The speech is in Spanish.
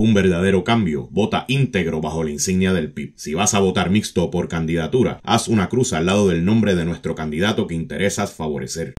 un verdadero cambio. Vota íntegro bajo la insignia del PIB. Si vas a votar mixto por candidatura, haz una cruz al lado del nombre de nuestro candidato que interesas favorecer.